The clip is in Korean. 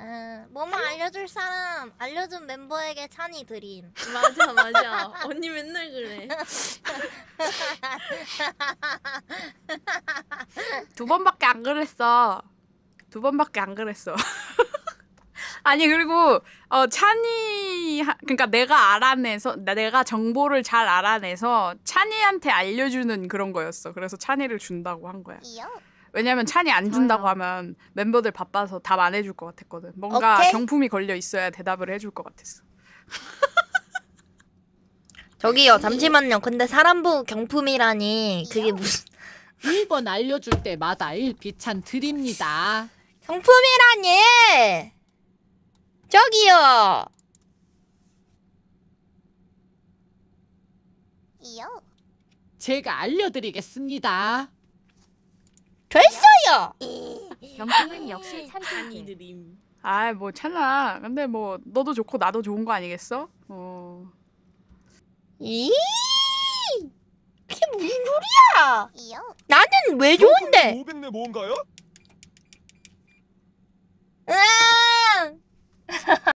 응, 뭐뭐 알려줄 사람 알려준 멤버에게 찬이 드림. 맞아 맞아 언니 맨날 그래 두 번밖에 안 그랬어. 두 번밖에 안 그랬어. 아니 그리고 어 찬이 그러니까 내가 알아내서 내가 정보를 잘 알아내서 찬이한테 알려주는 그런 거였어. 그래서 찬이를 준다고 한 거야. 이요? 왜냐면 찬이 안 준다고 저요. 하면 멤버들 바빠서 답 안 해줄 것 같았거든. 뭔가 오케이. 경품이 걸려 있어야 대답을 해줄 것 같았어. 저기요 잠시만요. 근데 사람부 경품이라니 그게 무슨 1번 알려줄 때마다 일비찬 드립니다. 경품이라니 저기요. 이요. 제가 알려드리겠습니다. 어디요? 명품은 역시 아, 찬 이드림. 아, 뭐찬나 근데 뭐 너도 좋고 나도 좋은 거 아니겠어? 어. 이 그게 무슨 소리야? 나는 왜 좋은데? 500내 뭔가요?